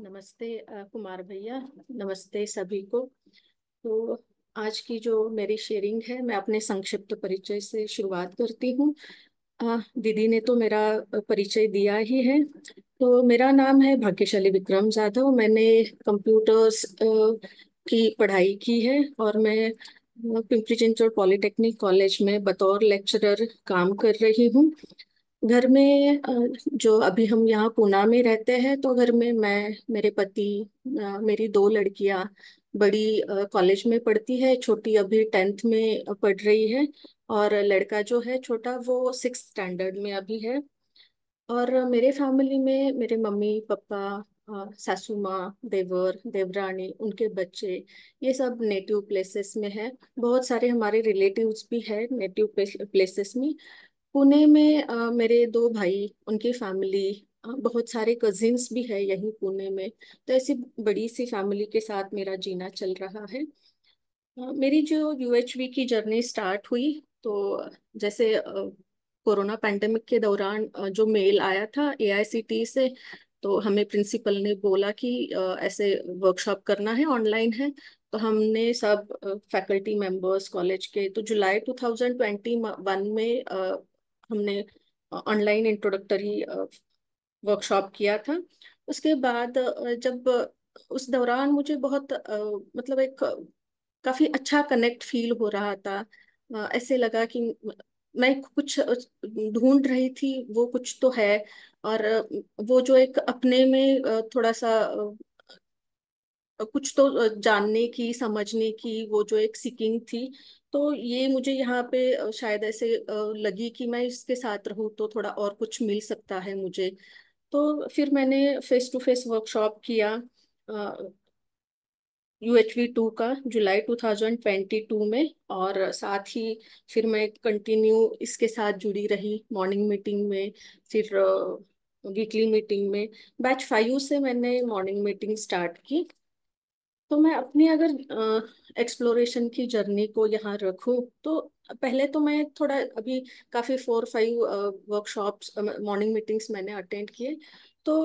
नमस्ते कुमार भैया नमस्ते सभी को तो आज की जो मेरी शेयरिंग है मैं अपने संक्षिप्त परिचय से शुरुआत करती हूँ दीदी ने तो मेरा परिचय दिया ही है तो मेरा नाम है भाग्यशाली विक्रम जाधव मैंने कंप्यूटर्स की पढ़ाई की है और मैं पिंपरी चिंचौड़ पॉलिटेक्निक कॉलेज में बतौर लेक्चरर काम कर रही हूँ घर में जो अभी हम यहाँ पूना में रहते हैं तो घर में मैं मेरे पति मेरी दो लड़कियाँ बड़ी कॉलेज में पढ़ती है छोटी अभी टेंथ में पढ़ रही है और लड़का जो है छोटा वो सिक्स स्टैंडर्ड में अभी है और मेरे फैमिली में मेरे मम्मी पापा सासू माँ देवर देवरानी उनके बच्चे ये सब नेटिव प्लेसेस में है बहुत सारे हमारे रिलेटिव्स भी है नेटिव प्लेसेस में पुणे में आ, मेरे दो भाई उनकी फैमिली बहुत सारे कजिन्स भी है यहीं पुणे में तो ऐसी बड़ी सी फैमिली के साथ मेरा जीना चल रहा है आ, मेरी जो यूएचवी की जर्नी स्टार्ट हुई तो जैसे कोरोना पैंडेमिक के दौरान जो मेल आया था ए से तो हमें प्रिंसिपल ने बोला कि आ, ऐसे वर्कशॉप करना है ऑनलाइन है तो हमने सब फैकल्टी मेंबर्स कॉलेज के तो जुलाई 2021 में हमने ऑनलाइन इंट्रोडक्टरी वर्कशॉप किया था उसके बाद जब उस दौरान मुझे बहुत मतलब एक काफ़ी अच्छा कनेक्ट फील हो रहा था ऐसे लगा कि मैं कुछ ढूंढ रही थी वो कुछ तो है और वो जो एक अपने में थोड़ा सा कुछ तो जानने की समझने की वो जो एक सीकिंग थी तो ये मुझे यहाँ पे शायद ऐसे लगी कि मैं इसके साथ रहूँ तो थोड़ा और कुछ मिल सकता है मुझे तो फिर मैंने फेस टू फेस वर्कशॉप किया यू एच वी टू का July two thousand twenty two में और साथ ही फिर मैं कंटिन्यू इसके साथ जुड़ी रही मॉर्निंग मीटिंग में फिर वीकली मीटिंग में बैच फाइव से मैंने मॉर्निंग मीटिंग स्टार्ट की तो मैं अपनी अगर एक्सप्लोरेशन की जर्नी को यहाँ रखूँ तो पहले तो मैं थोड़ा अभी काफ़ी four five workshops morning meetings मैंने अटेंड किए तो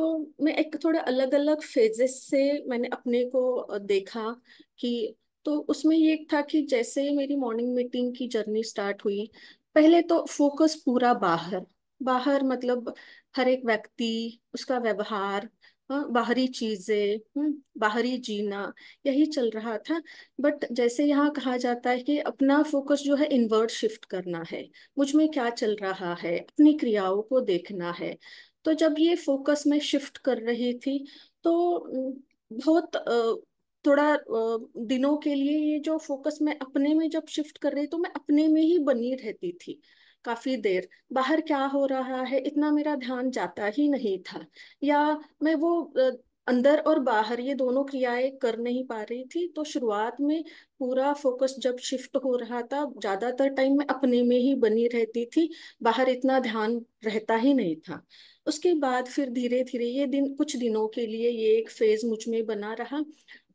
मैं एक थोड़े अलग अलग फेजेस से मैंने अपने को देखा कि तो उसमें ये था कि जैसे मेरी मॉर्निंग मीटिंग की जर्नी स्टार्ट हुई पहले तो फोकस पूरा बाहर बाहर मतलब हर एक व्यक्ति उसका व्यवहार हाँ, बाहरी चीजें हम्म, बाहरी जीना यही चल रहा था बट जैसे यहाँ कहा जाता है कि अपना फोकस जो है इनवर्ट शिफ्ट करना है मुझ में क्या चल रहा है अपनी क्रियाओं को देखना है तो जब ये फोकस में शिफ्ट कर रही थी तो बहुत थोड़ा दिनों के लिए ये जो फोकस मैं अपने में जब शिफ्ट कर रही तो मैं अपने में ही बनी रहती थी काफी देर बाहर क्या हो रहा है इतना मेरा ध्यान जाता ही नहीं था या मैं वो अंदर और बाहर ये दोनों क्रियाएं कर नहीं पा रही थी तो शुरुआत में पूरा फोकस जब शिफ्ट हो रहा था ज्यादातर टाइम मैं अपने में ही बनी रहती थी बाहर इतना ध्यान रहता ही नहीं था उसके बाद फिर धीरे धीरे ये दिन कुछ दिनों के लिए ये एक फेज मुझ में बना रहा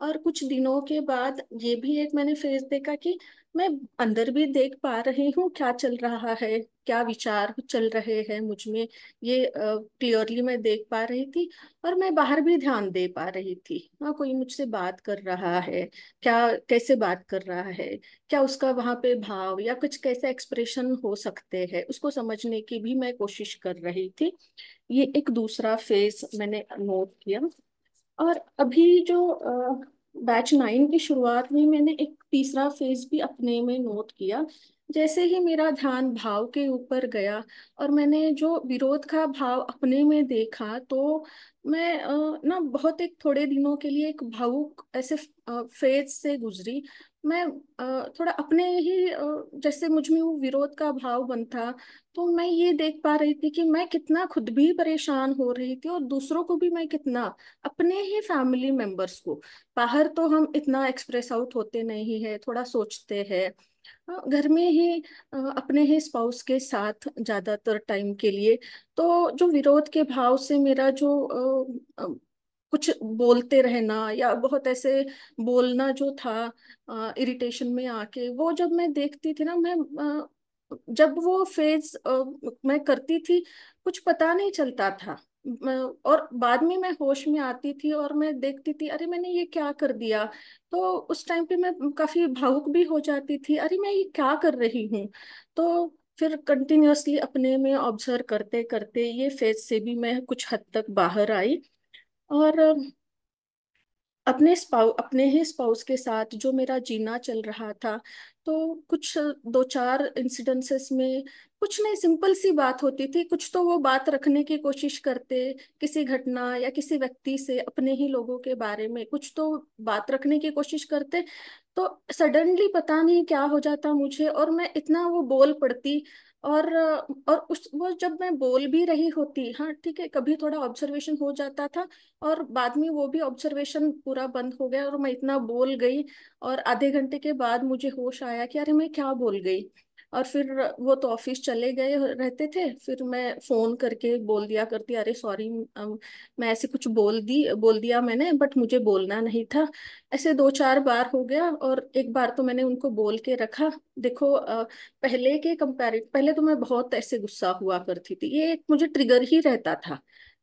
और कुछ दिनों के बाद ये भी एक मैंने फेज देखा कि मैं अंदर भी देख पा रही हूँ क्या चल रहा है क्या विचार चल रहे हैं मुझ में ये क्लियरली मैं देख पा रही थी और मैं बाहर भी ध्यान दे पा रही थी हाँ कोई मुझसे बात कर रहा है क्या कैसे बात कर रहा है क्या उसका वहाँ पे भाव या कुछ कैसे एक्सप्रेशन हो सकते हैं उसको समझने की भी मैं कोशिश कर रही थी ये एक दूसरा फेज मैंने नोट किया और अभी जो आ, बैच नाइन की शुरुआत में मैंने एक तीसरा फेज भी अपने में नोट किया जैसे ही मेरा ध्यान भाव के ऊपर गया और मैंने जो विरोध का भाव अपने में देखा तो मैं ना बहुत एक थोड़े दिनों के लिए एक भावुक ऐसे फेज से गुजरी मैं थोड़ा अपने ही जैसे मुझ में वो विरोध का भाव बन था तो मैं ये देख पा रही थी कि मैं कितना खुद भी परेशान हो रही थी और दूसरों को भी मैं कितना अपने ही फैमिली मेंबर्स को बाहर तो हम इतना एक्सप्रेस आउट होते नहीं है थोड़ा सोचते हैं घर में ही अपने ही स्पाउस के साथ ज़्यादातर टाइम के लिए तो जो विरोध के भाव से मेरा जो कुछ बोलते रहना या बहुत ऐसे बोलना जो था इरिटेशन में आके वो जब मैं देखती थी ना मैं आ, जब वो फेज मैं करती थी कुछ पता नहीं चलता था और बाद में मैं होश में आती थी और मैं देखती थी अरे मैंने ये क्या कर दिया तो उस टाइम पे मैं काफी भावुक भी हो जाती थी अरे मैं ये क्या कर रही हूँ तो फिर कंटिन्यूसली अपने में ऑब्जर्व करते करते ये फेज से भी मैं कुछ हद तक बाहर आई और अपने स्पाउ अपने ही स्पाउस के साथ जो मेरा जीना चल रहा था तो कुछ दो चार इंसिडेंसेस में कुछ नहीं सिंपल सी बात होती थी कुछ तो वो बात रखने की कोशिश करते किसी घटना या किसी व्यक्ति से अपने ही लोगों के बारे में कुछ तो बात रखने की कोशिश करते तो सडनली पता नहीं क्या हो जाता मुझे और मैं इतना वो बोल पड़ती और और उस वो जब मैं बोल भी रही होती हाँ ठीक है कभी थोड़ा ऑब्जर्वेशन हो जाता था और बाद में वो भी ऑब्जर्वेशन पूरा बंद हो गया और मैं इतना बोल गई और आधे घंटे के बाद मुझे होश आया कि अरे मैं क्या बोल गई और फिर वो तो ऑफिस चले गए रहते थे फिर मैं फोन करके बोल दिया करती अरे सॉरी मैं ऐसे कुछ बोल दी बोल दिया मैंने बट मुझे बोलना नहीं था ऐसे दो चार बार हो गया और एक बार तो मैंने उनको बोल के रखा देखो पहले के कंपेरि पहले तो मैं बहुत ऐसे गुस्सा हुआ करती थी ये एक मुझे ट्रिगर ही रहता था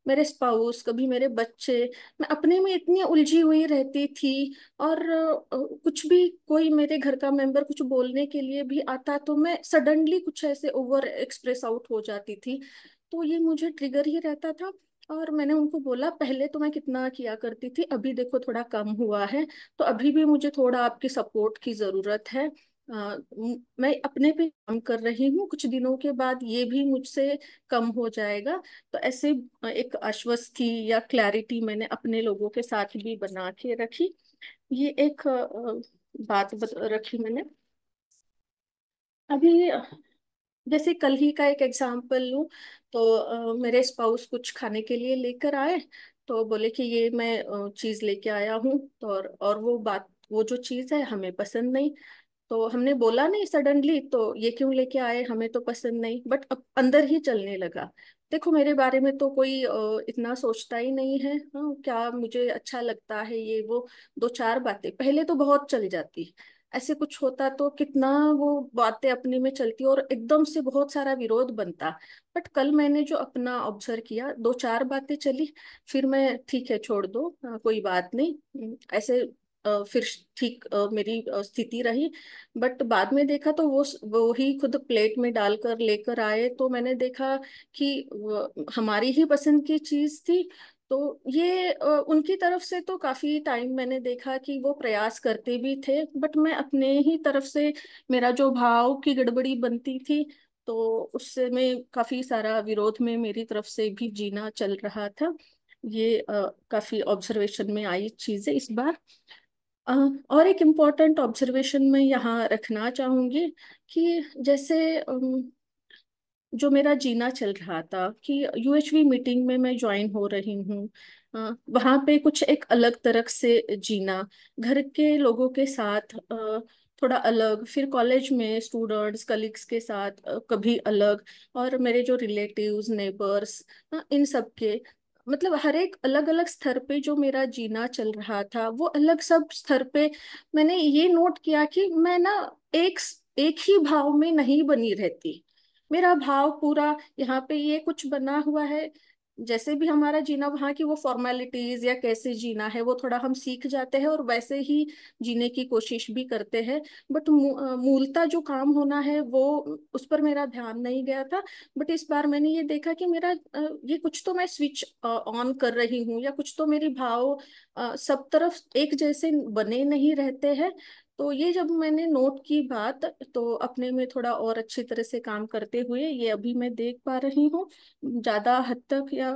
मेरे स्पाउस कभी मेरे बच्चे मैं अपने में इतनी उलझी हुई रहती थी और कुछ भी कोई मेरे घर का मेंबर कुछ बोलने के लिए भी आता तो मैं सडनली कुछ ऐसे ओवर एक्सप्रेस आउट हो जाती थी तो ये मुझे ट्रिगर ही रहता था और मैंने उनको बोला पहले तो मैं कितना किया करती थी अभी देखो थोड़ा कम हुआ है तो अभी भी मुझे थोड़ा आपकी सपोर्ट की ज़रूरत है आ, मैं अपने पे काम कर रही हूँ कुछ दिनों के बाद ये भी मुझसे कम हो जाएगा तो ऐसे एक आश्वस्ति या क्लैरिटी मैंने अपने लोगों के साथ भी बना के रखी ये एक बात रखी मैंने अभी जैसे कल ही का एक एग्जाम्पल लू तो मेरे स्पाउस कुछ खाने के लिए लेकर आए तो बोले कि ये मैं चीज़ लेके आया हूँ तो और, और वो बात वो जो चीज़ है हमें पसंद नहीं तो हमने बोला नहीं सडनली तो ये क्यों लेके आए हमें तो पसंद नहीं बट अब अंदर ही चलने लगा देखो मेरे बारे में तो कोई इतना सोचता ही नहीं है हाँ क्या मुझे अच्छा लगता है ये वो दो चार बातें पहले तो बहुत चल जाती ऐसे कुछ होता तो कितना वो बातें अपने में चलती और एकदम से बहुत सारा विरोध बनता बट कल मैंने जो अपना ऑब्जर्व किया दो चार बातें चली फिर मैं ठीक है छोड़ दो हाँ, कोई बात नहीं ऐसे फिर ठीक मेरी स्थिति रही बट बाद में देखा तो वो वो ही खुद प्लेट में डालकर लेकर आए तो मैंने देखा कि हमारी ही पसंद की चीज़ थी तो ये उनकी तरफ से तो काफ़ी टाइम मैंने देखा कि वो प्रयास करते भी थे बट मैं अपने ही तरफ से मेरा जो भाव की गड़बड़ी बनती थी तो उससे मैं काफ़ी सारा विरोध में मेरी तरफ से भी जीना चल रहा था ये काफ़ी ऑब्जर्वेशन में आई चीज़ें इस बार और एक इम्पॉर्टेंट ऑब्जर्वेशन मैं यहाँ रखना चाहूंगी कि जैसे जो मेरा जीना चल रहा था कि यूएचवी मीटिंग में मैं ज्वाइन हो रही हूँ वहाँ पे कुछ एक अलग तरह से जीना घर के लोगों के साथ थोड़ा अलग फिर कॉलेज में स्टूडेंट्स कलीग्स के साथ कभी अलग और मेरे जो रिलेटिव्स नेबर्स इन सब के मतलब हर एक अलग अलग स्तर पे जो मेरा जीना चल रहा था वो अलग सब स्तर पे मैंने ये नोट किया कि मैं ना एक एक ही भाव में नहीं बनी रहती मेरा भाव पूरा यहाँ पे ये कुछ बना हुआ है जैसे भी हमारा जीना वहाँ की वो फॉर्मेलिटीज या कैसे जीना है वो थोड़ा हम सीख जाते हैं और वैसे ही जीने की कोशिश भी करते हैं बट मूलता जो काम होना है वो उस पर मेरा ध्यान नहीं गया था बट इस बार मैंने ये देखा कि मेरा ये कुछ तो मैं स्विच ऑन कर रही हूँ या कुछ तो मेरे भाव सब तरफ एक जैसे बने नहीं रहते हैं तो ये जब मैंने नोट की बात तो अपने में थोड़ा और अच्छी तरह से काम करते हुए ये अभी मैं देख पा रही हूँ ज्यादा हद तक या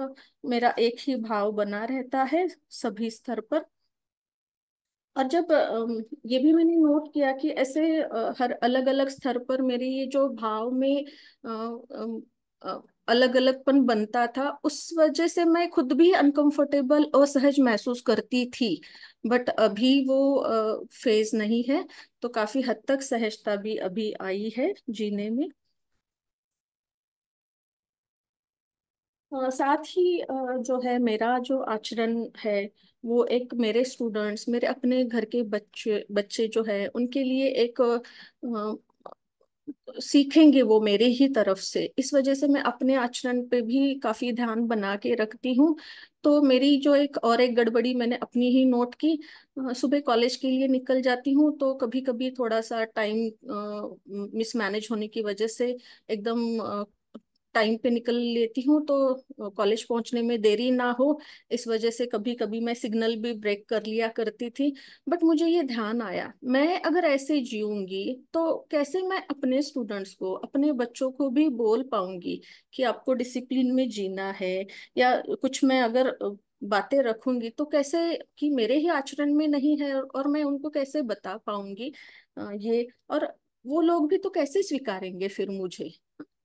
मेरा एक ही भाव बना रहता है सभी स्तर पर और जब ये भी मैंने नोट किया कि ऐसे हर अलग अलग स्तर पर मेरी ये जो भाव में अलग अलगपन बनता था उस वजह से मैं खुद भी अनकंफर्टेबल और सहज महसूस करती थी बट अभी वो फेज नहीं है तो काफी हद तक सहजता भी अभी आई है जीने में साथ ही जो है मेरा जो आचरण है वो एक मेरे स्टूडेंट्स मेरे अपने घर के बच्चे बच्चे जो है उनके लिए एक सीखेंगे वो मेरे ही तरफ से इस वजह से मैं अपने आचरण पे भी काफी ध्यान बना के रखती हूँ तो मेरी जो एक और एक गड़बड़ी मैंने अपनी ही नोट की सुबह कॉलेज के लिए निकल जाती हूँ तो कभी कभी थोड़ा सा टाइम मिसमैनेज होने की वजह से एकदम टाइम पे निकल लेती हूँ तो कॉलेज पहुँचने में देरी ना हो इस वजह से कभी कभी मैं सिग्नल भी ब्रेक कर लिया करती थी बट मुझे ये ध्यान आया मैं अगर ऐसे जीऊँगी तो कैसे मैं अपने स्टूडेंट्स को अपने बच्चों को भी बोल पाऊंगी कि आपको डिसिप्लिन में जीना है या कुछ मैं अगर बातें रखूंगी तो कैसे कि मेरे ही आचरण में नहीं है और मैं उनको कैसे बता पाऊंगी ये और वो लोग भी तो कैसे स्वीकारेंगे फिर मुझे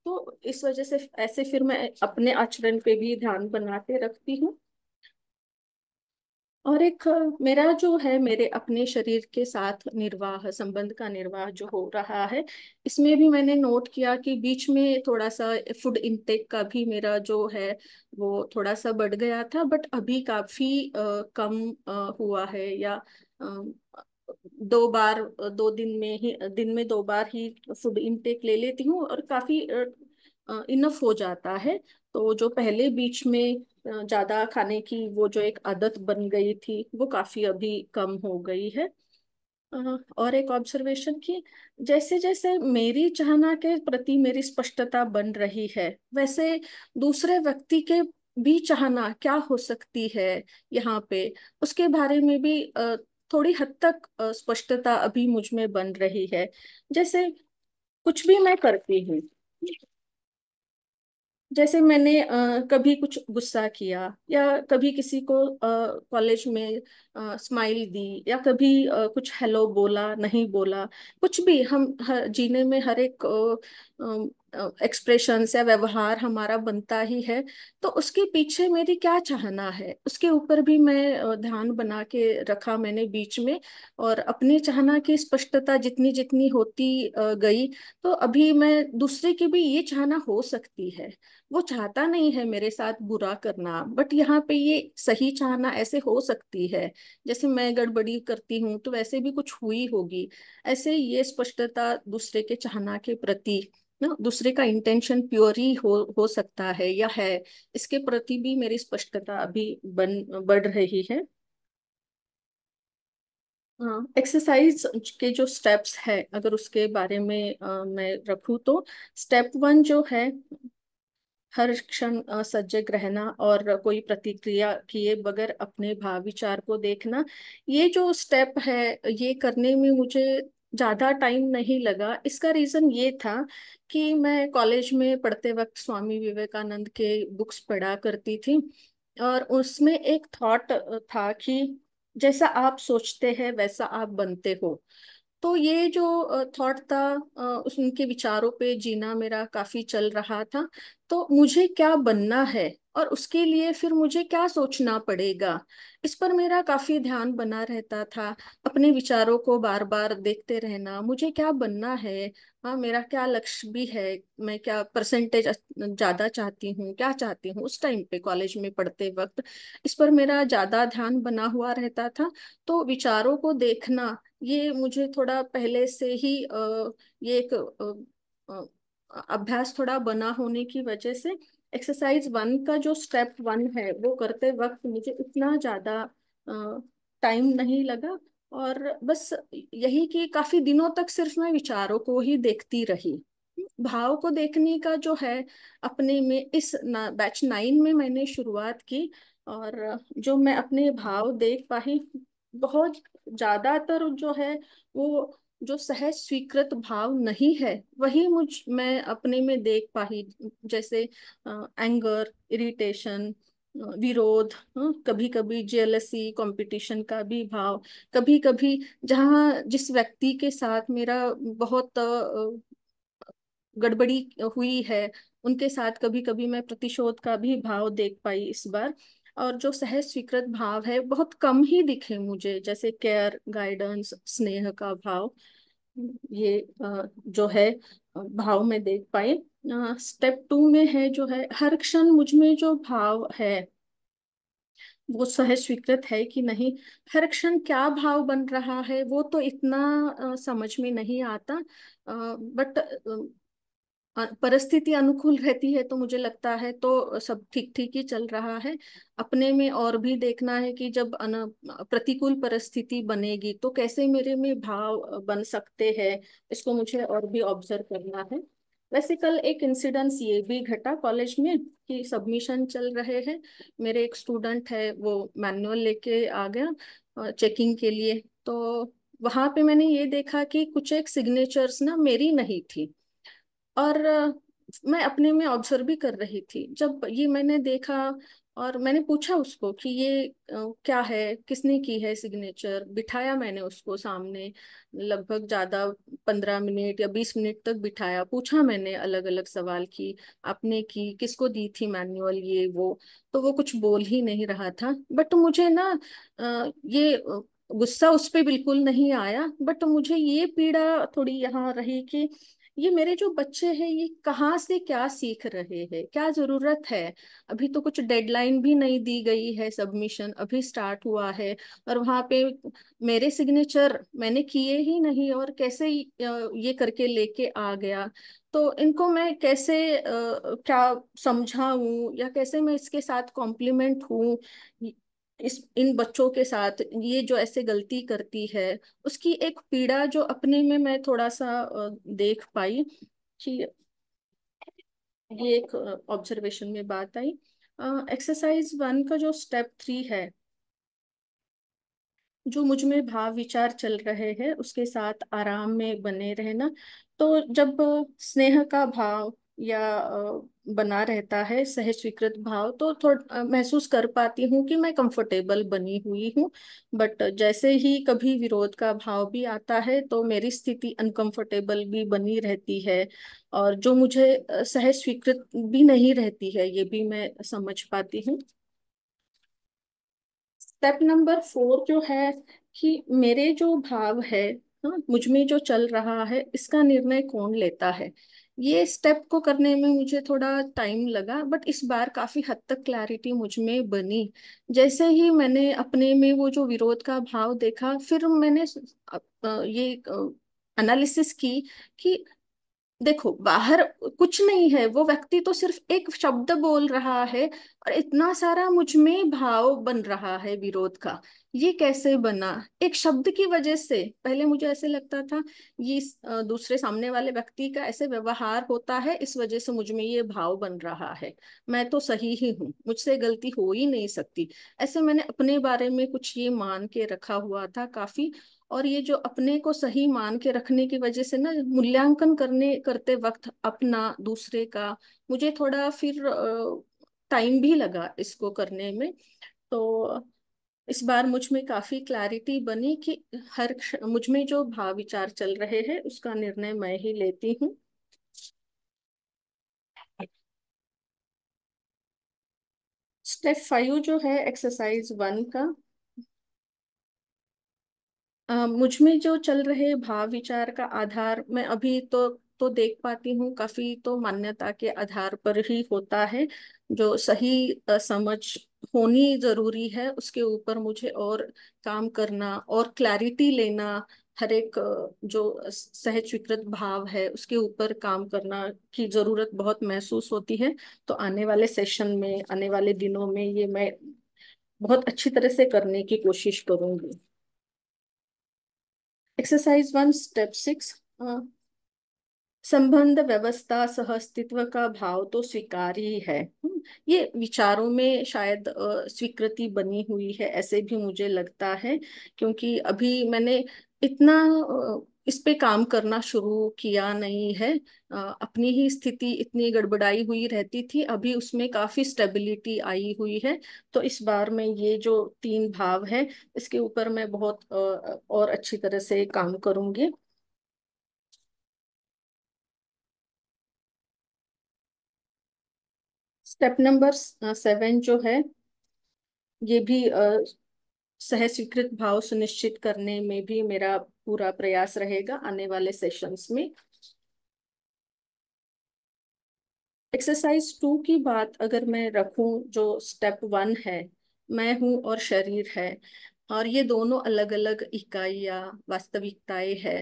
तो इस वजह से ऐसे फिर मैं अपने आचरण पे भी ध्यान बना के रखती हूँ और एक मेरा जो है मेरे अपने शरीर के साथ निर्वाह संबंध का निर्वाह जो हो रहा है इसमें भी मैंने नोट किया कि बीच में थोड़ा सा फूड इनटेक का भी मेरा जो है वो थोड़ा सा बढ़ गया था बट अभी काफी कम हुआ है या दो बार दो दिन में ही दिन में दो बार ही फूड इनटेक ले लेती हूँ और काफी इनफ हो जाता है तो जो पहले बीच में ज्यादा खाने की वो जो एक आदत बन गई थी वो काफी अभी कम हो गई है और एक ऑब्जर्वेशन की जैसे जैसे मेरी चाहना के प्रति मेरी स्पष्टता बन रही है वैसे दूसरे व्यक्ति के भी चाहना क्या हो सकती है यहाँ पे उसके बारे में भी थोड़ी हद तक स्पष्टता अभी मुझ में बन रही है जैसे कुछ भी मैं करती हूँ जैसे मैंने कभी कुछ गुस्सा किया या कभी किसी को कॉलेज में स्माइल दी या कभी आ, कुछ हेलो बोला नहीं बोला कुछ भी हम हर, जीने में हर एक एक्सप्रेशन या व्यवहार हमारा बनता ही है तो उसके पीछे मेरी क्या चाहना है उसके ऊपर भी मैं ध्यान बना के रखा मैंने बीच में और अपनी चाहना की स्पष्टता जितनी जितनी होती गई तो अभी मैं दूसरे की भी ये चाहना हो सकती है वो चाहता नहीं है मेरे साथ बुरा करना बट यहाँ पे ये सही चाहना ऐसे हो सकती है जैसे मैं गड़बड़ी करती हूँ तो वैसे भी कुछ हुई होगी ऐसे ये स्पष्टता दूसरे के चाहना के प्रति ना दूसरे का इंटेंशन प्योर ही हो हो सकता है या है इसके प्रति भी मेरी स्पष्टता अभी बन बढ़ रही है एक्सरसाइज हाँ, के जो स्टेप्स है अगर उसके बारे में आ, मैं रखू तो स्टेप वन जो है हर क्षण सजग रहना और कोई प्रतिक्रिया किए बगैर अपने भाव विचार को देखना ये जो स्टेप है ये करने में मुझे ज़्यादा टाइम नहीं लगा इसका रीज़न ये था कि मैं कॉलेज में पढ़ते वक्त स्वामी विवेकानंद के बुक्स पढ़ा करती थी और उसमें एक थॉट था कि जैसा आप सोचते हैं वैसा आप बनते हो तो ये जो थॉट था उनके विचारों पे जीना मेरा काफी चल रहा था तो मुझे क्या बनना है और उसके लिए फिर मुझे क्या सोचना पड़ेगा इस पर मेरा काफी ध्यान बना रहता था अपने विचारों को बार बार देखते रहना मुझे क्या बनना है हाँ मेरा क्या लक्ष्य भी है मैं क्या परसेंटेज ज्यादा चाहती हूँ क्या चाहती हूँ उस टाइम पे कॉलेज में पढ़ते वक्त इस पर मेरा ज्यादा ध्यान बना हुआ रहता था तो विचारों को देखना ये मुझे थोड़ा पहले से ही ये एक अभ्यास थोड़ा बना होने की वजह से एक्सरसाइज वन का जो स्टेप वन है वो करते वक्त मुझे इतना ज़्यादा टाइम नहीं लगा और बस यही कि काफ़ी दिनों तक सिर्फ मैं विचारों को ही देखती रही भाव को देखने का जो है अपने में इस ना, बैच नाइन में मैंने शुरुआत की और जो मैं अपने भाव देख पाई बहुत ज़्यादातर जो है वो जो सहज स्वीकृत भाव नहीं है वही मुझ मैं अपने में देख पाई जैसे एंगर इरिटेशन विरोध कभी कभी जेलसी कंपटीशन का भी भाव कभी कभी जहाँ जिस व्यक्ति के साथ मेरा बहुत गड़बड़ी हुई है उनके साथ कभी कभी मैं प्रतिशोध का भी भाव देख पाई इस बार और जो सहज स्वीकृत भाव है बहुत कम ही दिखे मुझे जैसे केयर गाइडेंस स्नेह का भाव ये जो है भाव में देख पाए स्टेप टू में है जो है हर क्षण मुझ में जो भाव है वो सहज स्वीकृत है कि नहीं हर क्षण क्या भाव बन रहा है वो तो इतना समझ में नहीं आता बट परिस्थिति अनुकूल रहती है तो मुझे लगता है तो सब ठीक ठीक ही चल रहा है अपने में और भी देखना है कि जब प्रतिकूल परिस्थिति बनेगी तो कैसे मेरे में भाव बन सकते हैं इसको मुझे और भी ऑब्जर्व करना है वैसे कल एक इंसिडेंस ये भी घटा कॉलेज में कि सबमिशन चल रहे हैं मेरे एक स्टूडेंट है वो मैनुअल लेके आ गया चेकिंग के लिए तो वहां पे मैंने ये देखा कि कुछ एक सिग्नेचर्स ना मेरी नहीं थी और मैं अपने में ऑब्जर्व भी कर रही थी जब ये मैंने देखा और मैंने पूछा उसको कि ये क्या है किसने की है सिग्नेचर बिठाया मैंने उसको सामने लगभग ज़्यादा पंद्रह मिनट या बीस मिनट तक बिठाया पूछा मैंने अलग अलग सवाल की आपने की किसको दी थी मैनुअल ये वो तो वो कुछ बोल ही नहीं रहा था बट मुझे ना ये गुस्सा उस पर बिल्कुल नहीं आया बट मुझे ये पीड़ा थोड़ी यहाँ रही कि ये मेरे जो बच्चे हैं ये कहाँ से क्या सीख रहे हैं क्या जरूरत है अभी तो कुछ डेडलाइन भी नहीं दी गई है सबमिशन अभी स्टार्ट हुआ है और वहां पे मेरे सिग्नेचर मैंने किए ही नहीं और कैसे ये करके लेके आ गया तो इनको मैं कैसे क्या समझाऊ या कैसे मैं इसके साथ कॉम्प्लीमेंट हूँ इस इन बच्चों के साथ ये जो ऐसे गलती करती है उसकी एक पीड़ा जो अपने में मैं थोड़ा सा देख पाई कि ये एक ऑब्जर्वेशन में बात आई एक्सरसाइज वन का जो स्टेप थ्री है जो मुझ में भाव विचार चल रहे हैं उसके साथ आराम में बने रहना तो जब स्नेह का भाव या बना रहता है सह स्वीकृत भाव तो थोड़ा महसूस कर पाती हूँ कि मैं कंफर्टेबल बनी हुई हूँ बट जैसे ही कभी विरोध का भाव भी आता है तो मेरी स्थिति अनकंफर्टेबल भी बनी रहती है और जो मुझे सह स्वीकृत भी नहीं रहती है ये भी मैं समझ पाती हूँ स्टेप नंबर फोर जो है कि मेरे जो भाव है हाँ, मुझमें जो चल रहा है इसका निर्णय कौन लेता है ये स्टेप को करने में मुझे थोड़ा टाइम लगा बट इस बार काफ़ी हद तक क्लैरिटी मुझ में बनी जैसे ही मैंने अपने में वो जो विरोध का भाव देखा फिर मैंने ये एनालिसिस की कि देखो बाहर कुछ नहीं है वो व्यक्ति तो सिर्फ एक शब्द बोल रहा है और इतना सारा मुझ में भाव बन रहा है विरोध का ये कैसे बना एक शब्द की वजह से पहले मुझे ऐसे लगता था ये दूसरे सामने वाले व्यक्ति का ऐसे व्यवहार होता है इस वजह से मुझ में ये भाव बन रहा है मैं तो सही ही हूँ मुझसे गलती हो ही नहीं सकती ऐसे मैंने अपने बारे में कुछ ये मान के रखा हुआ था काफी और ये जो अपने को सही मान के रखने की वजह से ना मूल्यांकन करने करते वक्त अपना दूसरे का मुझे थोड़ा फिर टाइम भी लगा इसको करने में तो इस बार मुझ में काफी क्लैरिटी बनी कि हर मुझ में जो भाव विचार चल रहे हैं उसका निर्णय मैं ही लेती हूँ स्टेप फाइव जो है एक्सरसाइज वन का मुझ में जो चल रहे भाव विचार का आधार मैं अभी तो तो देख पाती हूँ काफी तो मान्यता के आधार पर ही होता है जो सही समझ होनी जरूरी है उसके ऊपर मुझे और काम करना और क्लैरिटी लेना हर एक जो सहज स्वीकृत भाव है उसके ऊपर काम करना की जरूरत बहुत महसूस होती है तो आने वाले सेशन में आने वाले दिनों में ये मैं बहुत अच्छी तरह से करने की कोशिश करूंगी एक्सरसाइज वन स्टेप सिक्स संबंध व्यवस्था सह अस्तित्व का भाव तो स्वीकार ही है हम्म, ये विचारों में शायद स्वीकृति बनी हुई है ऐसे भी मुझे लगता है क्योंकि अभी मैंने इतना इस पे काम करना शुरू किया नहीं है अपनी ही स्थिति इतनी गड़बड़ाई हुई रहती थी अभी उसमें काफी स्टेबिलिटी आई हुई है तो इस बार में ये जो तीन भाव है इसके ऊपर मैं बहुत और अच्छी तरह से काम करूंगी स्टेप नंबर सेवन जो है ये भी सह स्वीकृत भाव सुनिश्चित करने में भी मेरा पूरा प्रयास रहेगा आने वाले सेशंस में एक्सरसाइज टू की बात अगर मैं रखूं जो स्टेप वन है मैं हूं और शरीर है और ये दोनों अलग अलग इकाइया वास्तविकताएं है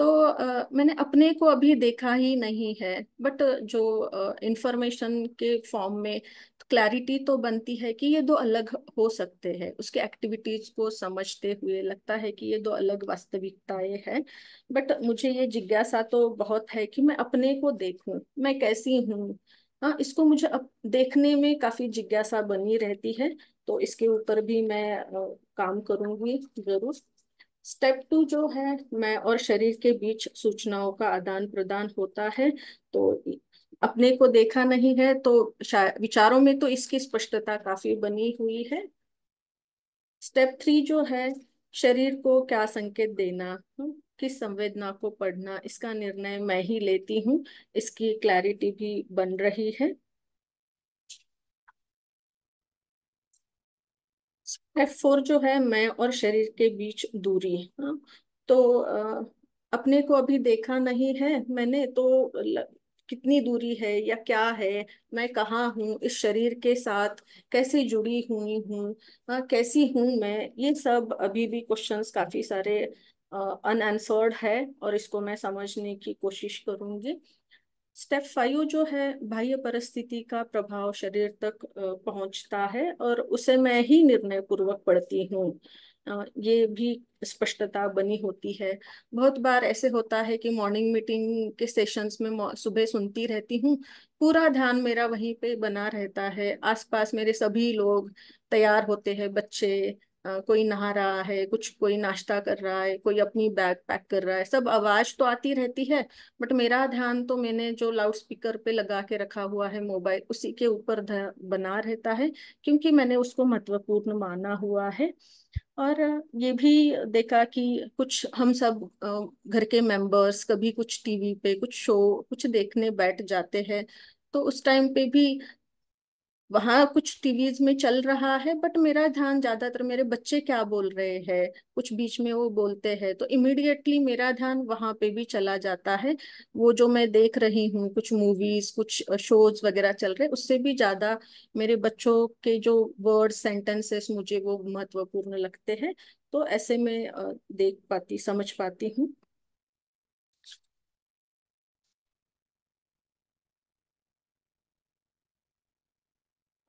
तो uh, मैंने अपने को अभी देखा ही नहीं है बट जो इंफॉर्मेशन के फॉर्म में क्लैरिटी तो बनती है कि ये दो अलग हो सकते हैं उसके एक्टिविटीज को समझते हुए लगता है कि ये दो अलग वास्तविकताएं हैं बट मुझे ये जिज्ञासा तो बहुत है कि मैं अपने को देखूं मैं कैसी हूँ हाँ इसको मुझे अप, देखने में काफी जिज्ञासा बनी रहती है तो इसके ऊपर भी मैं काम करूंगी जरूर स्टेप टू जो है मैं और शरीर के बीच सूचनाओं का आदान प्रदान होता है तो अपने को देखा नहीं है तो विचारों में तो इसकी स्पष्टता काफी बनी हुई है स्टेप थ्री जो है शरीर को क्या संकेत देना हम्म, किस संवेदना को पढ़ना इसका निर्णय मैं ही लेती हूँ इसकी क्लैरिटी भी बन रही है एफ फोर जो है मैं और शरीर के बीच दूरी हाँ तो आ, अपने को अभी देखा नहीं है मैंने तो कितनी दूरी है या क्या है मैं कहाँ हूँ इस शरीर के साथ कैसे जुड़ी हुई हूँ हाँ, कैसी हूँ मैं ये सब अभी भी क्वेश्चंस काफी सारे अनआंसर्ड है और इसको मैं समझने की कोशिश करूंगी स्टेप फाइव जो है बाह्य परिस्थिति का प्रभाव शरीर तक पहुंचता है और उसे मैं ही निर्णय पूर्वक पढ़ती हूँ ये भी स्पष्टता बनी होती है बहुत बार ऐसे होता है कि मॉर्निंग मीटिंग के सेशंस में सुबह सुनती रहती हूँ पूरा ध्यान मेरा वहीं पे बना रहता है आसपास मेरे सभी लोग तैयार होते हैं बच्चे कोई नहा रहा है कुछ कोई नाश्ता कर रहा है कोई अपनी बैग पैक कर रहा है सब आवाज़ तो आती रहती है बट मेरा ध्यान तो मैंने जो लाउड स्पीकर पे लगा के रखा हुआ है मोबाइल उसी के ऊपर बना रहता है क्योंकि मैंने उसको महत्वपूर्ण माना हुआ है और ये भी देखा कि कुछ हम सब घर के मेंबर्स कभी कुछ टीवी पे कुछ शो कुछ देखने बैठ जाते हैं तो उस टाइम पे भी वहाँ कुछ टीवीज में चल रहा है बट मेरा ध्यान ज्यादातर मेरे बच्चे क्या बोल रहे हैं कुछ बीच में वो बोलते हैं तो इमिडिएटली मेरा ध्यान वहाँ पे भी चला जाता है वो जो मैं देख रही हूँ कुछ मूवीज कुछ शोज वगैरह चल रहे उससे भी ज्यादा मेरे बच्चों के जो वर्ड सेंटेंसेस मुझे वो महत्वपूर्ण लगते हैं तो ऐसे में देख पाती समझ पाती हूँ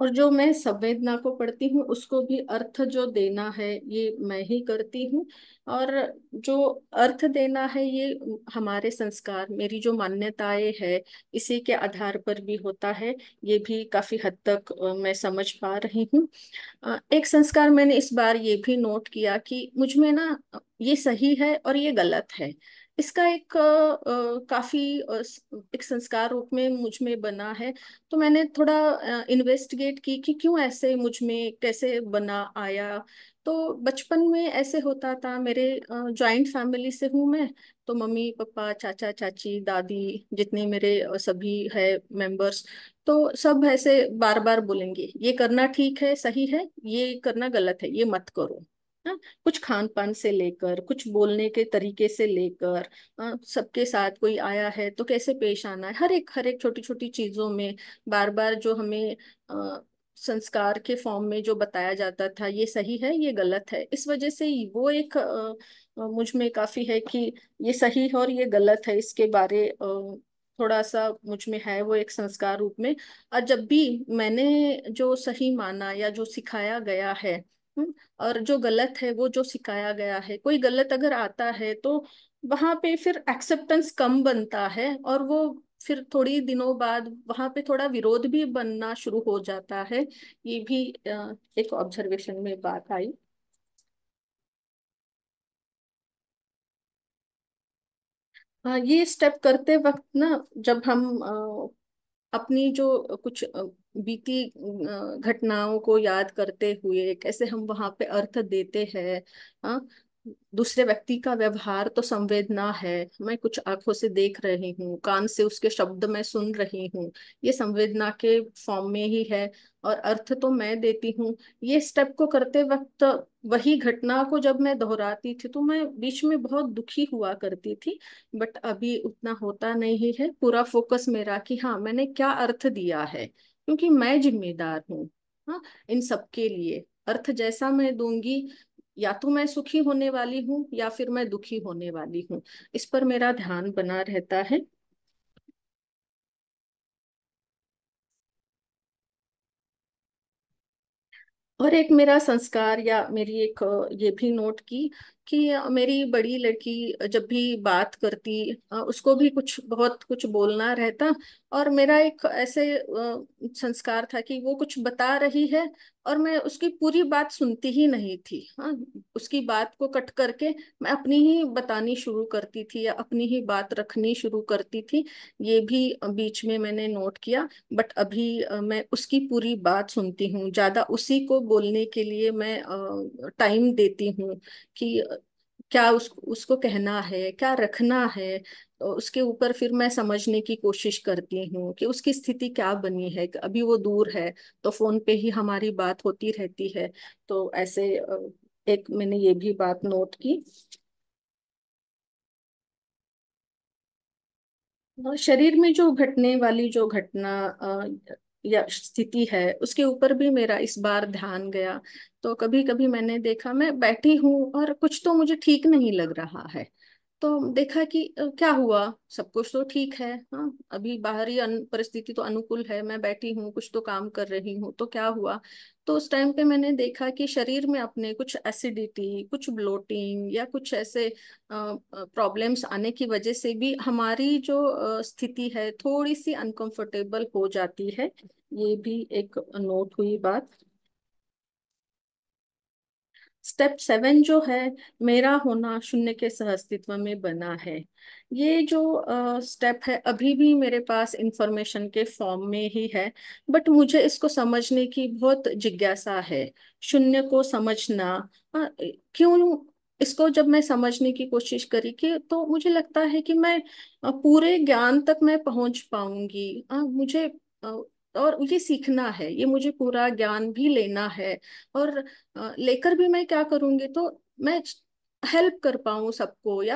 और जो मैं संवेदना को पढ़ती हूँ उसको भी अर्थ जो देना है ये मैं ही करती हूँ और जो अर्थ देना है ये हमारे संस्कार मेरी जो मान्यताएं है इसी के आधार पर भी होता है ये भी काफी हद तक मैं समझ पा रही हूँ एक संस्कार मैंने इस बार ये भी नोट किया कि मुझ में ना ये सही है और ये गलत है इसका एक काफ़ी एक संस्कार रूप में मुझ में बना है तो मैंने थोड़ा इन्वेस्टिगेट की कि क्यों ऐसे मुझ में कैसे बना आया तो बचपन में ऐसे होता था मेरे जॉइंट फैमिली से हूँ मैं तो मम्मी पापा चाचा चाची दादी जितने मेरे सभी है मेंबर्स तो सब ऐसे बार बार बोलेंगे ये करना ठीक है सही है ये करना गलत है ये मत करो ना हाँ, कुछ खान पान से लेकर कुछ बोलने के तरीके से लेकर सबके साथ कोई आया है तो कैसे पेश आना है हर एक हर एक छोटी छोटी चीजों में बार बार जो हमें आ, संस्कार के फॉर्म में जो बताया जाता था ये सही है ये गलत है इस वजह से वो एक मुझ में काफी है कि ये सही है और ये गलत है इसके बारे आ, थोड़ा सा मुझ में है वो एक संस्कार रूप में और जब भी मैंने जो सही माना या जो सिखाया गया है और जो गलत है वो जो सिखाया गया है कोई गलत अगर आता है तो वहां पे फिर एक्सेप्टेंस कम बनता है और वो फिर थोड़ी दिनों बाद वहां पे थोड़ा विरोध भी बनना शुरू हो जाता है ये भी एक ऑब्जर्वेशन में बात आई ये स्टेप करते वक्त ना जब हम अपनी जो कुछ बीती घटनाओं को याद करते हुए कैसे हम वहां पे अर्थ देते हैं हाँ दूसरे व्यक्ति का व्यवहार तो संवेदना है मैं कुछ आंखों से देख रही हूँ कान से उसके शब्द मैं सुन रही हूँ ये संवेदना के फॉर्म में ही है और अर्थ तो मैं देती हूँ ये स्टेप को करते वक्त वही घटना को जब मैं दोहराती थी तो मैं बीच में बहुत दुखी हुआ करती थी बट अभी उतना होता नहीं है पूरा फोकस मेरा कि हाँ मैंने क्या अर्थ दिया है क्योंकि मैं जिम्मेदार हूँ हाँ इन सबके लिए अर्थ जैसा मैं दूंगी या तो मैं सुखी होने वाली हूँ या फिर मैं दुखी होने वाली हूँ इस पर मेरा ध्यान बना रहता है और एक मेरा संस्कार या मेरी एक ये भी नोट की कि मेरी बड़ी लड़की जब भी बात करती उसको भी कुछ बहुत कुछ बोलना रहता और मेरा एक ऐसे संस्कार था कि वो कुछ बता रही है और मैं उसकी पूरी बात सुनती ही नहीं थी हाँ उसकी बात को कट करके मैं अपनी ही बतानी शुरू करती थी या अपनी ही बात रखनी शुरू करती थी ये भी बीच में मैंने नोट किया बट अभी मैं उसकी पूरी बात सुनती हूँ ज़्यादा उसी को बोलने के लिए मैं टाइम देती हूँ कि क्या उस उसको कहना है क्या रखना है उसके ऊपर फिर मैं समझने की कोशिश करती हूँ कि उसकी स्थिति क्या बनी है अभी वो दूर है तो फोन पे ही हमारी बात होती रहती है तो ऐसे एक मैंने ये भी बात नोट की शरीर में जो घटने वाली जो घटना या स्थिति है उसके ऊपर भी मेरा इस बार ध्यान गया तो कभी कभी मैंने देखा मैं बैठी हूं और कुछ तो मुझे ठीक नहीं लग रहा है तो देखा कि क्या हुआ सब कुछ तो ठीक है हाँ अभी बाहरी परिस्थिति तो अनुकूल है मैं बैठी हूँ कुछ तो काम कर रही हूँ तो क्या हुआ तो उस टाइम पे मैंने देखा कि शरीर में अपने कुछ एसिडिटी कुछ ब्लोटिंग या कुछ ऐसे प्रॉब्लम्स आने की वजह से भी हमारी जो स्थिति है थोड़ी सी अनकंफर्टेबल हो जाती है ये भी एक नोट हुई बात स्टेप सेवन जो है मेरा होना शून्य के सहअस्तित्व में बना है ये जो स्टेप uh, है अभी भी मेरे पास इंफॉर्मेशन के फॉर्म में ही है बट मुझे इसको समझने की बहुत जिज्ञासा है शून्य को समझना आ, क्यों इसको जब मैं समझने की कोशिश करी कि तो मुझे लगता है कि मैं पूरे ज्ञान तक मैं पहुंच पाऊंगी मुझे और ये सीखना है ये मुझे पूरा ज्ञान भी लेना है और लेकर भी मैं क्या करूंगी तो मैं हेल्प कर पाऊं सबको या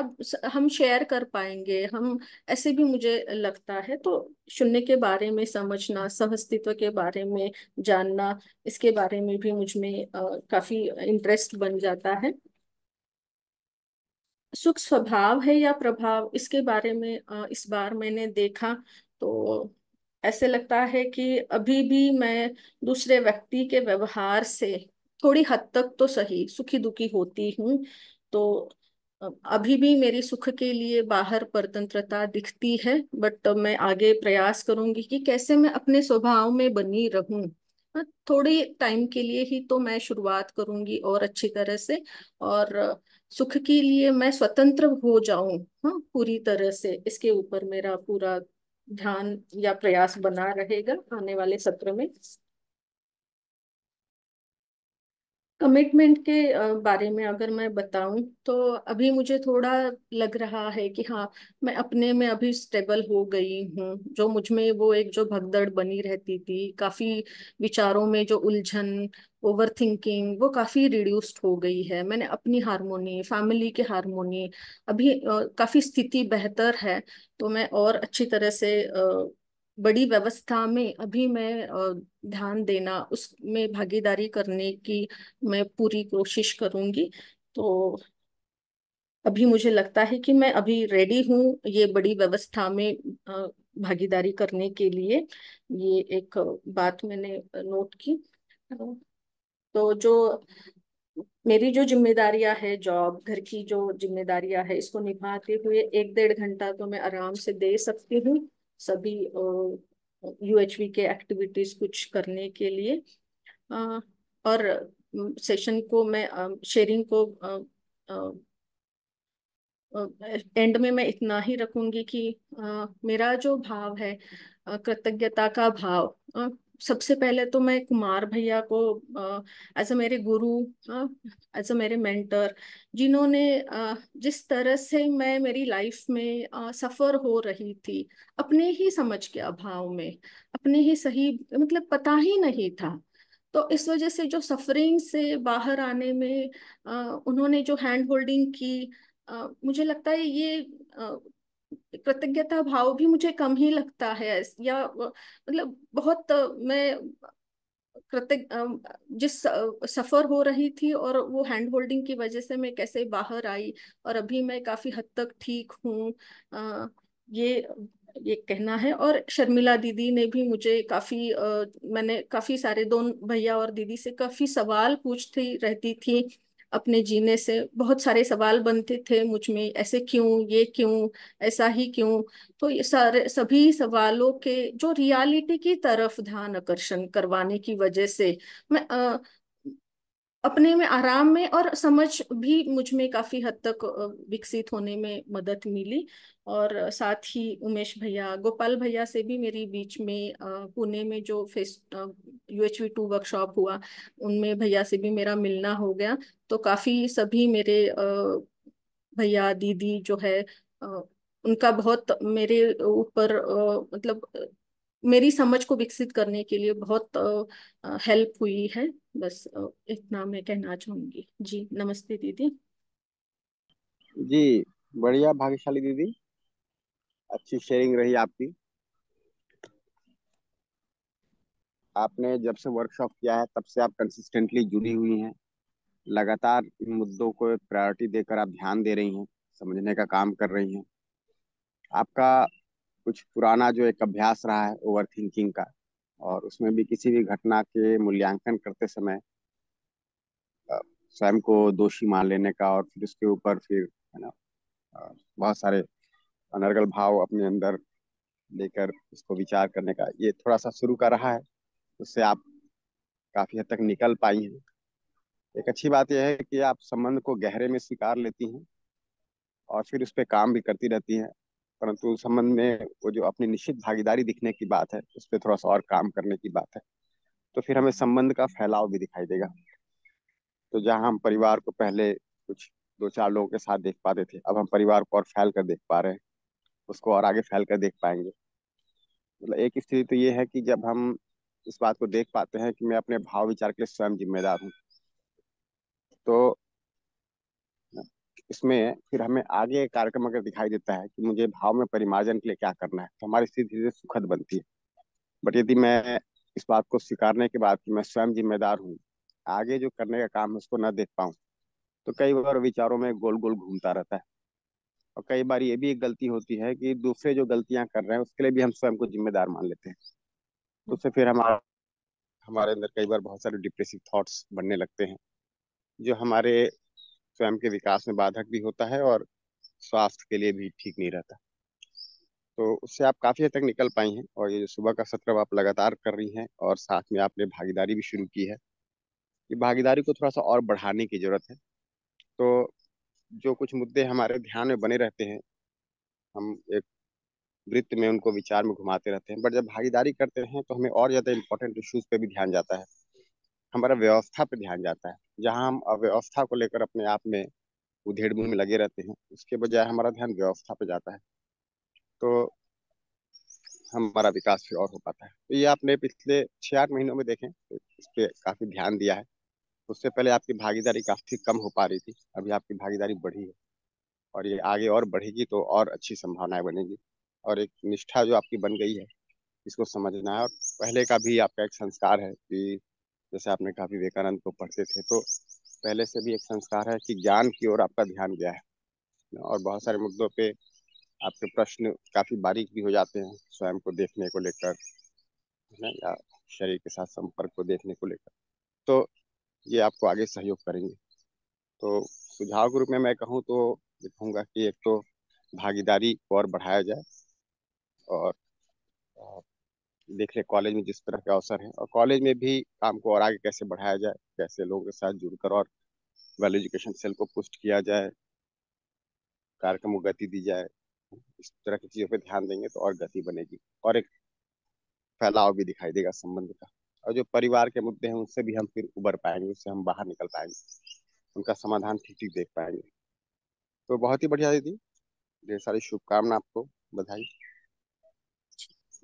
हम शेयर कर पाएंगे हम ऐसे भी मुझे लगता है तो शून्य के बारे में समझना सहअस्तित्व के बारे में जानना इसके बारे में भी मुझ में काफी इंटरेस्ट बन जाता है सुख स्वभाव है या प्रभाव इसके बारे में इस बार मैंने देखा तो ऐसे लगता है कि अभी भी मैं दूसरे व्यक्ति के व्यवहार से थोड़ी हद तक तो सही सुखी दुखी होती हूँ तो अभी भी मेरी सुख के लिए बाहर परतंत्रता दिखती है बट मैं आगे प्रयास करूंगी कि कैसे मैं अपने स्वभाव में बनी रहूं थोड़ी टाइम के लिए ही तो मैं शुरुआत करूंगी और अच्छी तरह से और सुख के लिए मैं स्वतंत्र हो जाऊं हाँ पूरी तरह से इसके ऊपर मेरा पूरा ध्यान या प्रयास बना रहेगा आने वाले सत्र में कमिटमेंट के बारे में अगर मैं बताऊं तो अभी मुझे थोड़ा लग रहा है कि हाँ मैं अपने में अभी स्टेबल हो गई हूँ जो मुझ में वो एक जो भगदड़ बनी रहती थी काफी विचारों में जो उलझन ओवर थिंकिंग वो काफी रिड्यूस्ड हो गई है मैंने अपनी हारमोनी फैमिली के हारमोनी अभी काफी स्थिति बेहतर है तो मैं और अच्छी तरह से बड़ी व्यवस्था में अभी मैं ध्यान देना उसमें भागीदारी करने की मैं पूरी कोशिश करूंगी तो अभी मुझे लगता है कि मैं अभी रेडी हूँ ये बड़ी व्यवस्था में भागीदारी करने के लिए ये एक बात मैंने नोट की तो जो मेरी जो जिम्मेदारियां है जॉब घर की जो जिम्मेदारियां है इसको निभाते हुए एक डेढ़ घंटा तो मैं आराम से दे सकती हूँ सभी यूएचवी के एक्टिविटीज कुछ करने के लिए और सेशन को मैं शेयरिंग को एंड में मैं इतना ही रखूंगी कि मेरा जो भाव है कृतज्ञता का भाव सबसे पहले तो मैं कुमार भैया को एज अ मेरे गुरु एज अ मेरे मेंटर जिन्होंने जिस तरह से मैं मेरी लाइफ में आ, सफ़र हो रही थी अपने ही समझ के अभाव में अपने ही सही मतलब पता ही नहीं था तो इस वजह से जो सफरिंग से बाहर आने में आ, उन्होंने जो हैंड होल्डिंग की आ, मुझे लगता है ये कृतज्ञता भाव भी मुझे कम ही लगता है या मतलब बहुत मैं कृतज्ञ जिस सफर हो रही थी और वो हैंड होल्डिंग की वजह से मैं कैसे बाहर आई और अभी मैं काफी हद तक ठीक हूँ ये ये कहना है और शर्मिला दीदी ने भी मुझे काफी आ, मैंने काफी सारे दोनों भैया और दीदी से काफी सवाल पूछती रहती थी अपने जीने से बहुत सारे सवाल बनते थे मुझ में ऐसे क्यों ये क्यों ऐसा ही क्यों तो ये सारे सभी सवालों के जो रियलिटी की तरफ ध्यान आकर्षण करवाने की वजह से मैं अपने में आराम में और समझ भी मुझ में काफी हद तक विकसित होने में मदद मिली और साथ ही उमेश भैया गोपाल भैया से भी मेरी बीच में पुणे में जो face U H V two workshop हुआ उनमें भैया से भी मेरा मिलना हो गया तो काफी सभी मेरे भैया दीदी जो है उनका बहुत मेरे ऊपर मतलब मेरी समझ को विकसित करने के लिए बहुत हेल्प हुई है बस इतना मैं कहना चाहूंगी जी नमस्ते दीदी जी बढ़िया भाग्यशाली दीदी अच्छी शेयरिंग रही आपकी आपने जब से वर्कशॉप किया है तब से आप कंसिस्टेंटली जुड़ी हुई हैं लगातार इन मुद्दों को प्रायोरिटी देकर आप ध्यान दे रही हैं समझने का काम कर रही हैं आपका कुछ पुराना जो एक अभ्यास रहा है ओवर थिंकिंग का और उसमें भी किसी भी घटना के मूल्यांकन करते समय स्वयं को दोषी मान लेने का और फिर उसके ऊपर फिर है ना बहुत सारे अनर्गल भाव अपने अंदर लेकर उसको विचार करने का ये थोड़ा सा शुरू कर रहा है उससे आप काफी हद तक निकल पाई हैं एक अच्छी बात यह है कि आप संबंध को गहरे में स्वीकार लेती हैं और फिर उस पर काम भी करती रहती हैं परंतु उस संबंध में वो जो अपनी निश्चित भागीदारी दिखने की बात है उस पर थोड़ा सा और काम करने की बात है तो फिर हमें संबंध का फैलाव भी दिखाई देगा तो जहाँ हम परिवार को पहले कुछ दो चार लोगों के साथ देख पाते थे अब हम परिवार को और फैल कर देख पा रहे हैं उसको और आगे फैल कर देख पाएंगे मतलब एक स्थिति तो ये है कि जब हम इस बात को देख पाते हैं कि मैं अपने भाव विचार के लिए स्वयं जिम्मेदार हूँ तो इसमें फिर हमें आगे कार्यक्रम अगर दिखाई देता है कि मुझे भाव में परिमार्जन के लिए क्या करना है तो हमारी स्थिति धीरे सुखद बनती है बट यदि मैं इस बात को स्वीकारने के बाद कि मैं स्वयं जिम्मेदार हूँ आगे जो करने का काम है उसको न देख पाऊँ तो कई बार विचारों में गोल गोल घूमता रहता है और कई बार ये भी एक गलती होती है कि दूसरे जो गलतियां कर रहे हैं उसके लिए भी हम स्वयं को जिम्मेदार मान लेते हैं तो उससे फिर हमारा हमारे अंदर कई बार बहुत सारे डिप्रेसिव थॉट्स बनने लगते हैं जो हमारे स्वयं के विकास में बाधक भी होता है और स्वास्थ्य के लिए भी ठीक नहीं रहता तो उससे आप काफ़ी हद तक निकल पाई हैं और ये जो सुबह का सत्र आप लगातार कर रही हैं और साथ में आपने भागीदारी भी शुरू की है ये भागीदारी को थोड़ा सा और बढ़ाने की ज़रूरत है तो जो कुछ मुद्दे हमारे ध्यान में बने रहते हैं हम एक वृत्त में उनको विचार में घुमाते रहते हैं बट जब भागीदारी करते हैं तो हमें और ज़्यादा इम्पोर्टेंट इशूज़ पे भी ध्यान जाता है हमारा व्यवस्था पे ध्यान जाता है जहाँ हम अव्यवस्था को लेकर अपने आप में उधेड़ में लगे रहते हैं उसके बजाय हमारा ध्यान व्यवस्था पे जाता है तो हमारा विकास भी और हो पाता है तो ये आपने पिछले छः आठ महीनों में देखें तो इस पर काफ़ी ध्यान दिया है उससे पहले आपकी भागीदारी काफ़ी कम हो पा रही थी अभी आपकी भागीदारी बढ़ी है और ये आगे और बढ़ेगी तो और अच्छी संभावनाएं बनेगी और एक निष्ठा जो आपकी बन गई है इसको समझना है और पहले का भी आपका एक संस्कार है कि जैसे आपने कहा विवेकानंद को पढ़ते थे तो पहले से भी एक संस्कार है कि ज्ञान की ओर आपका ध्यान गया है और बहुत सारे मुद्दों पे आपके प्रश्न काफ़ी बारीक भी हो जाते हैं स्वयं को देखने को लेकर है ना या शरीर के साथ संपर्क को देखने को लेकर तो ये आपको आगे सहयोग करेंगे तो सुझाव के रूप में मैं कहूँ तो ये कि एक तो भागीदारी को और बढ़ाया जाए और देख रहे कॉलेज में जिस तरह के अवसर हैं और कॉलेज में भी काम को और आगे कैसे बढ़ाया जाए कैसे लोगों के साथ जुड़कर और वेल एजुकेशन सेल को पुष्ट किया जाए कार्यक्रम को गति दी जाए इस तरह की चीज़ों पर ध्यान देंगे तो और गति बनेगी और एक फैलाव भी दिखाई देगा संबंध का और जो परिवार के मुद्दे हैं उनसे भी हम फिर उबर पाएंगे उससे हम बाहर निकल पाएंगे उनका समाधान ठीक ठीक देख पाएंगे तो बहुत ही बढ़िया दीदी ढेर सारी शुभकामना आपको बधाई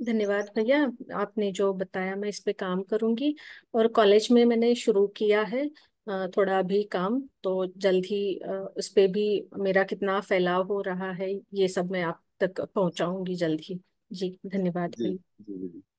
धन्यवाद भैया आपने जो बताया मैं इस पे काम करूंगी और कॉलेज में मैंने शुरू किया है थोड़ा अभी काम तो जल्द ही उस पे भी मेरा कितना फैलाव हो रहा है ये सब मैं आप तक पहुंचाऊंगी जल्द ही जी धन्यवाद जी भैया